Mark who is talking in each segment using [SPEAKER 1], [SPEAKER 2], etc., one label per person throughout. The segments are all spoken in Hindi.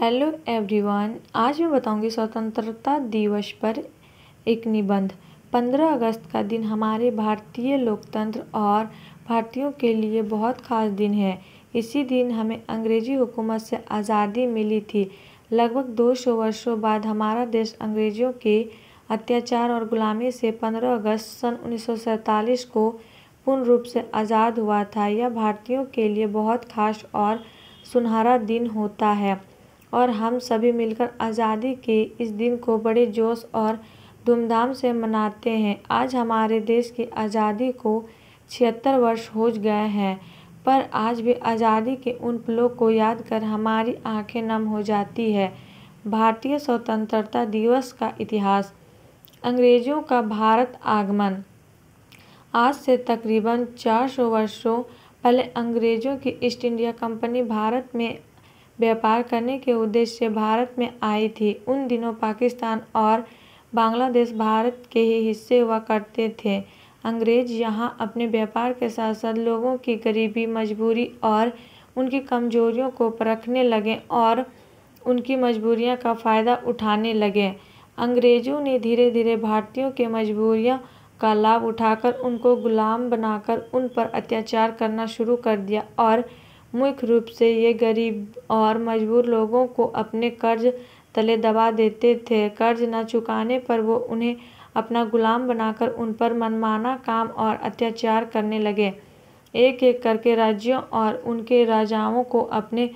[SPEAKER 1] हेलो एवरीवन आज मैं बताऊंगी स्वतंत्रता दिवस पर एक निबंध पंद्रह अगस्त का दिन हमारे भारतीय लोकतंत्र और भारतीयों के लिए बहुत खास दिन है इसी दिन हमें अंग्रेजी हुकूमत से आज़ादी मिली थी लगभग दो सौ वर्षों बाद हमारा देश अंग्रेज़ों के अत्याचार और गुलामी से पंद्रह अगस्त सन उन्नीस को पूर्ण रूप से आज़ाद हुआ था यह भारतीयों के लिए बहुत खास और सुनहरा दिन होता है और हम सभी मिलकर आज़ादी के इस दिन को बड़े जोश और धूमधाम से मनाते हैं आज हमारे देश की आज़ादी को छिहत्तर वर्ष हो गए हैं पर आज भी आज़ादी के उन पलों को याद कर हमारी आंखें नम हो जाती है भारतीय स्वतंत्रता दिवस का इतिहास अंग्रेज़ों का भारत आगमन आज से तकरीबन 400 वर्षों पहले अंग्रेज़ों की ईस्ट इंडिया कंपनी भारत में व्यापार करने के उद्देश्य से भारत में आई थी उन दिनों पाकिस्तान और बांग्लादेश भारत के ही हिस्से हुआ करते थे अंग्रेज यहाँ अपने व्यापार के साथ साथ लोगों की गरीबी मजबूरी और उनकी कमजोरियों को परखने लगे और उनकी मजबूरियाँ का फ़ायदा उठाने लगे अंग्रेज़ों ने धीरे धीरे भारतीयों के मजबूरियाँ का लाभ उठाकर उनको गुलाम बनाकर उन पर अत्याचार करना शुरू कर दिया और मुख्य रूप से ये गरीब और मजबूर लोगों को अपने कर्ज तले दबा देते थे कर्ज न चुकाने पर वो उन्हें अपना गुलाम बनाकर उन पर मनमाना काम और अत्याचार करने लगे एक एक करके राज्यों और उनके राजाओं को अपने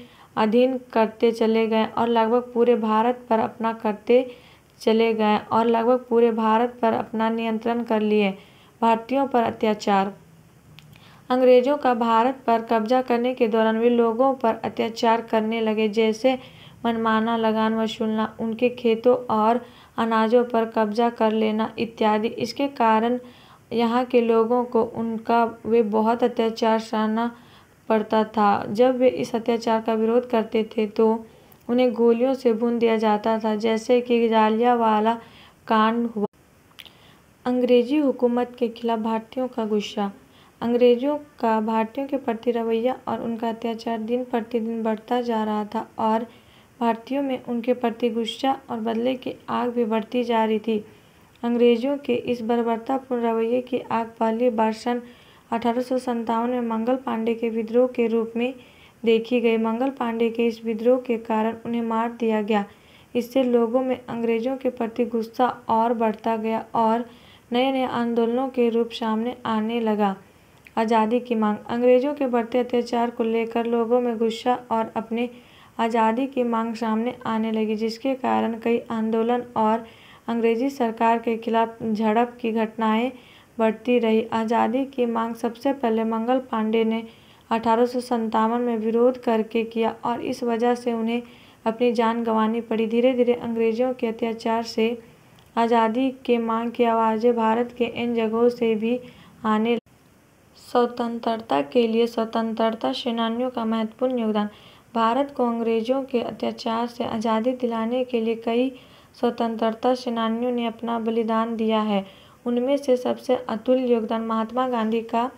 [SPEAKER 1] अधीन करते चले गए और लगभग पूरे भारत पर अपना करते चले गए और लगभग पूरे भारत पर अपना नियंत्रण कर लिए भारतीयों पर अत्याचार अंग्रेजों का भारत पर कब्जा करने के दौरान वे लोगों पर अत्याचार करने लगे जैसे मनमाना लगान वसूलना उनके खेतों और अनाजों पर कब्जा कर लेना इत्यादि इसके कारण यहाँ के लोगों को उनका वे बहुत अत्याचार सहना पड़ता था जब वे इस अत्याचार का विरोध करते थे तो उन्हें गोलियों से भून दिया जाता था जैसे कि जालिया वाला कांड हुआ अंग्रेजी हुकूमत के खिलाफ भारतीयों का गुस्सा अंग्रेज़ों का भारतीयों के प्रति रवैया और उनका अत्याचार दिन प्रतिदिन बढ़ता जा रहा था और भारतीयों में उनके प्रति गुस्सा और बदले की आग भी बढ़ती जा रही थी अंग्रेज़ों के इस बर्बरतापूर्ण रवैये की आग पहली बार सन अठारह में मंगल पांडे के विद्रोह के रूप में देखी गई मंगल पांडे के इस विद्रोह के कारण उन्हें मार दिया गया इससे लोगों में अंग्रेज़ों के प्रति गुस्सा और बढ़ता गया और नए नए आंदोलनों के रूप सामने आने लगा आज़ादी की मांग अंग्रेज़ों के बढ़ते अत्याचार को लेकर लोगों में गुस्सा और अपनी आज़ादी की मांग सामने आने लगी जिसके कारण कई आंदोलन और अंग्रेजी सरकार के खिलाफ झड़प की घटनाएं बढ़ती रही आज़ादी की मांग सबसे पहले मंगल पांडे ने अठारह में विरोध करके किया और इस वजह से उन्हें अपनी जान गंवानी पड़ी धीरे धीरे अंग्रेज़ों के अत्याचार से आज़ादी के मांग की आवाज़ें भारत के इन जगहों से भी आने स्वतंत्रता के लिए स्वतंत्रता सेनानियों का महत्वपूर्ण योगदान भारत को अंग्रेजों के अत्याचार से आज़ादी दिलाने के लिए कई स्वतंत्रता सेनानियों ने अपना बलिदान दिया है उनमें से सबसे अतुल योगदान महात्मा गांधी का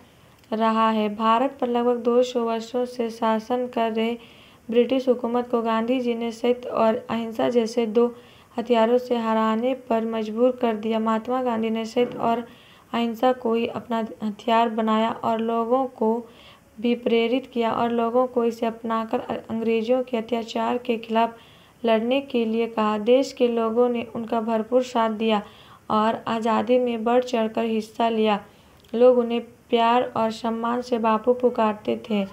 [SPEAKER 1] रहा है भारत पर लगभग दो सौ वर्षों से शासन कर रहे ब्रिटिश हुकूमत को गांधी जी ने सत्य और अहिंसा जैसे दो हथियारों से हराने पर मजबूर कर दिया महात्मा गांधी ने सत्य और अहिंसा को ही अपना हथियार बनाया और लोगों को भी प्रेरित किया और लोगों को इसे अपनाकर अंग्रेजों के अत्याचार के खिलाफ लड़ने के लिए कहा देश के लोगों ने उनका भरपूर साथ दिया और आज़ादी में बढ़ चढ़कर हिस्सा लिया लोग उन्हें प्यार और सम्मान से बापू पुकारते थे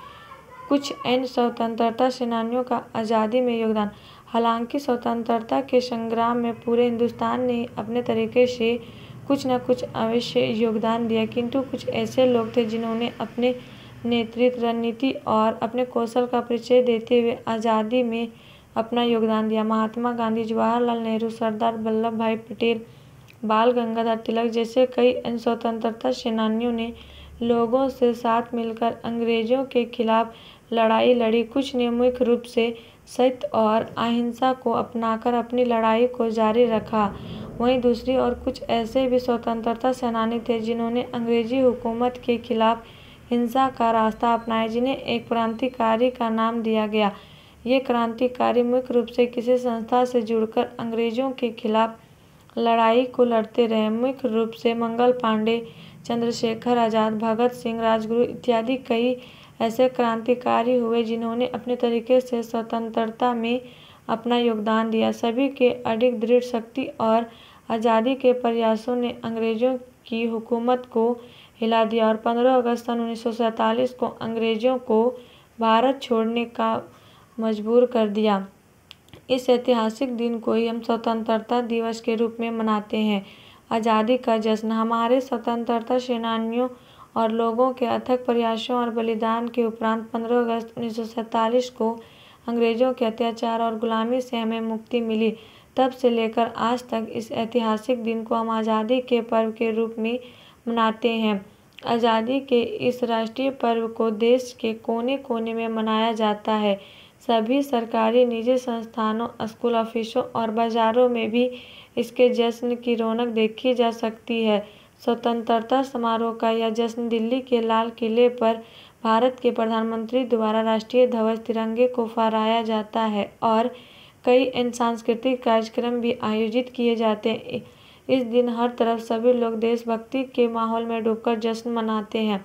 [SPEAKER 1] कुछ अन्य स्वतंत्रता सेनानियों का आज़ादी में योगदान हालांकि स्वतंत्रता के संग्राम में पूरे हिंदुस्तान ने अपने तरीके से कुछ ना कुछ अवश्य योगदान दिया किंतु कुछ ऐसे लोग थे जिन्होंने अपने नेतृत्व रणनीति और अपने कौशल का परिचय देते हुए आज़ादी में अपना योगदान दिया महात्मा गांधी जवाहरलाल नेहरू सरदार वल्लभ भाई पटेल बाल गंगाधर तिलक जैसे कई स्वतंत्रता सेनानियों ने लोगों से साथ मिलकर अंग्रेजों के खिलाफ लड़ाई लड़ी कुछ ने मुख्य रूप से सत्य और अहिंसा को अपनाकर अपनी लड़ाई को जारी रखा वहीं दूसरी ओर कुछ ऐसे भी स्वतंत्रता सेनानी थे जिन्होंने अंग्रेजी हुकूमत के खिलाफ हिंसा का रास्ता अपनाया जिन्हें एक क्रांतिकारी का नाम दिया गया ये क्रांतिकारी मुख्य रूप से किसी संस्था से जुड़कर अंग्रेजों के खिलाफ लड़ाई को लड़ते रहे मुख्य रूप से मंगल पांडे चंद्रशेखर आज़ाद भगत सिंह राजगुरु इत्यादि कई ऐसे क्रांतिकारी हुए जिन्होंने अपने तरीके से स्वतंत्रता में अपना योगदान दिया सभी के अधिक दृढ़ शक्ति और आज़ादी के प्रयासों ने अंग्रेज़ों की हुकूमत को हिला दिया और 15 अगस्त सन उन्नीस को अंग्रेज़ों को भारत छोड़ने का मजबूर कर दिया इस ऐतिहासिक दिन को ही हम स्वतंत्रता दिवस के रूप में मनाते हैं आज़ादी का जश्न हमारे स्वतंत्रता सेनानियों और लोगों के अथक प्रयासों और बलिदान के उपरांत 15 अगस्त उन्नीस को अंग्रेज़ों के अत्याचार और ग़ुलामी से हमें मुक्ति मिली तब से लेकर आज तक इस ऐतिहासिक दिन को हम आज़ादी के पर्व के रूप में मनाते हैं आज़ादी के इस राष्ट्रीय पर्व को देश के कोने कोने में मनाया जाता है सभी सरकारी निजी संस्थानों स्कूल ऑफिसों और बाज़ारों में भी इसके जश्न की रौनक देखी जा सकती है स्वतंत्रता समारोह का यह जश्न दिल्ली के लाल किले पर भारत के प्रधानमंत्री द्वारा राष्ट्रीय ध्वज तिरंगे को फहराया जाता है और कई इन सांस्कृतिक कार्यक्रम भी आयोजित किए जाते हैं इस दिन हर तरफ सभी लोग देशभक्ति के माहौल में डूबकर जश्न मनाते हैं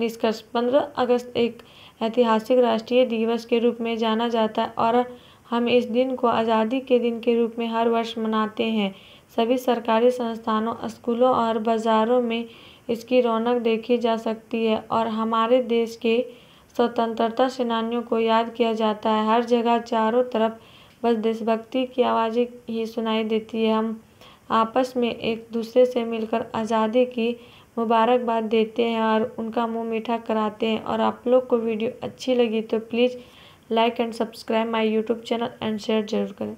[SPEAKER 1] निष्कर्ष पंद्रह अगस्त एक ऐतिहासिक राष्ट्रीय दिवस के रूप में जाना जाता है और हम इस दिन को आज़ादी के दिन के रूप में हर वर्ष मनाते हैं सभी सरकारी संस्थानों स्कूलों और बाज़ारों में इसकी रौनक देखी जा सकती है और हमारे देश के स्वतंत्रता सेनानियों को याद किया जाता है हर जगह चारों तरफ बस देशभक्ति की आवाज़ें ही सुनाई देती है हम आपस में एक दूसरे से मिलकर आज़ादी की मुबारकबाद देते हैं और उनका मुंह मीठा कराते हैं और आप लोग को वीडियो अच्छी लगी तो please like and subscribe my YouTube channel and share जरूर करें